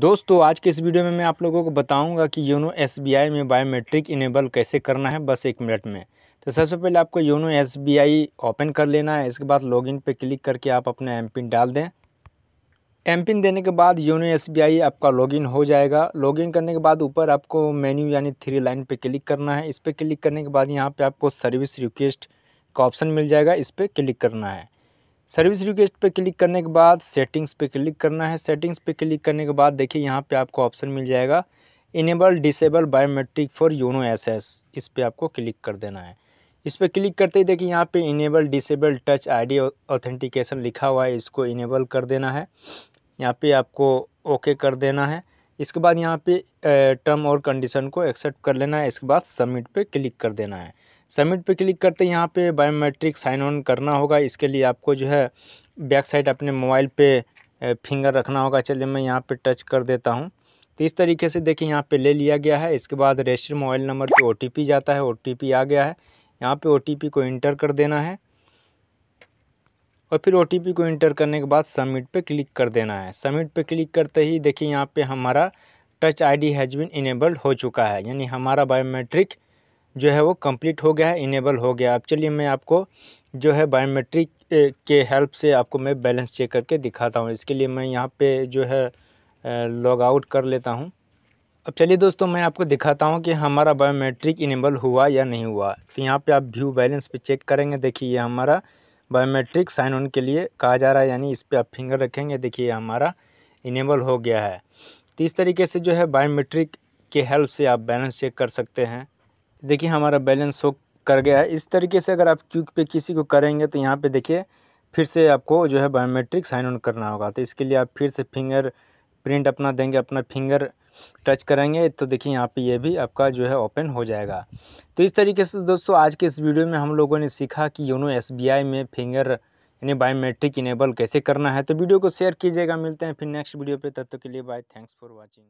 दोस्तों आज के इस वीडियो में मैं आप लोगों को बताऊंगा कि योनो एसबीआई में बायोमेट्रिक इनेबल कैसे करना है बस एक मिनट में तो सबसे पहले आपको योनो एसबीआई ओपन कर लेना है इसके बाद लॉगिन पे क्लिक करके आप अपना एम पिन डाल दें एम पिन देने के बाद योनो एसबीआई आपका लॉगिन हो जाएगा लॉगिन करने के बाद ऊपर आपको मेन्यू यानी थ्री लाइन पर क्लिक करना है इस पर क्लिक करने के बाद यहाँ पर आपको सर्विस रिक्वेस्ट का ऑप्शन मिल जाएगा इस पर क्लिक करना है सर्विस रिक्वेस्ट पे क्लिक करने के बाद सेटिंग्स पे क्लिक करना है सेटिंग्स पे क्लिक करने के बाद देखिए यहाँ पे आपको ऑप्शन मिल जाएगा enable disable biometric for YONO S इस पर आपको क्लिक कर देना है इस पर क्लिक करते ही देखिए यहाँ पे enable disable touch ID authentication लिखा हुआ है इसको इनेबल कर देना है यहाँ पे आपको ओके कर देना है इसके बाद यहाँ पे टर्म और कंडीशन को एक्सेप्ट कर लेना है इसके बाद सबमिट पे क्लिक कर देना है सबमिट पे क्लिक करते यहाँ पे बायोमेट्रिक साइन ऑन करना होगा इसके लिए आपको जो है बैक साइड अपने मोबाइल पे फिंगर रखना होगा चलिए मैं यहाँ पे टच कर देता हूँ तो इस तरीके से देखिए यहाँ पे ले लिया गया है इसके बाद रजिस्टर मोबाइल नंबर पे ओ जाता है ओ आ गया है यहाँ पर ओ को इंटर कर देना है और फिर ओ को इंटर करने के बाद सबमिट पर क्लिक कर देना है सबमिट पर क्लिक करते ही देखिए यहाँ पर हमारा touch ID has been enabled हो चुका है यानी हमारा बायोमेट्रिक जो है वो कंप्लीट हो गया है इनेबल हो गया अब चलिए मैं आपको जो है बायोमेट्रिक के हेल्प से आपको मैं बैलेंस चेक करके दिखाता हूँ इसके लिए मैं यहाँ पे जो है लॉग आउट कर लेता हूँ अब चलिए दोस्तों मैं आपको दिखाता हूँ कि हमारा बायोमेट्रिक इनेबल हुआ या नहीं हुआ तो यहाँ पर आप व्यू बैलेंस पर चेक करेंगे देखिए हमारा बायोमेट्रिक साइन ऑन के लिए कहा जा रहा है यानी इस पर आप फिंगर रखेंगे देखिए हमारा इनेबल हो गया है तो इस तरीके से जो है बायोमेट्रिक के हेल्प से आप बैलेंस चेक कर सकते हैं देखिए हमारा बैलेंस शो कर गया है इस तरीके से अगर आप क्यूक पे किसी को करेंगे तो यहाँ पे देखिए फिर से आपको जो है बायोमेट्रिक साइन ऑन करना होगा तो इसके लिए आप फिर से फिंगर प्रिंट अपना देंगे अपना फिंगर टच करेंगे तो देखिए यहाँ पे ये भी आपका जो है ओपन हो जाएगा तो इस तरीके से दोस्तों आज के इस वीडियो में हम लोगों ने सीखा कि योनो एस में फिंगर यानी बायोमेट्रिक इनेबल कैसे करना है तो वीडियो को शेयर कीजिएगा मिलते हैं फिर नेक्स्ट वीडियो पर तब तक के लिए बाय थैंक्स फॉर वॉचिंग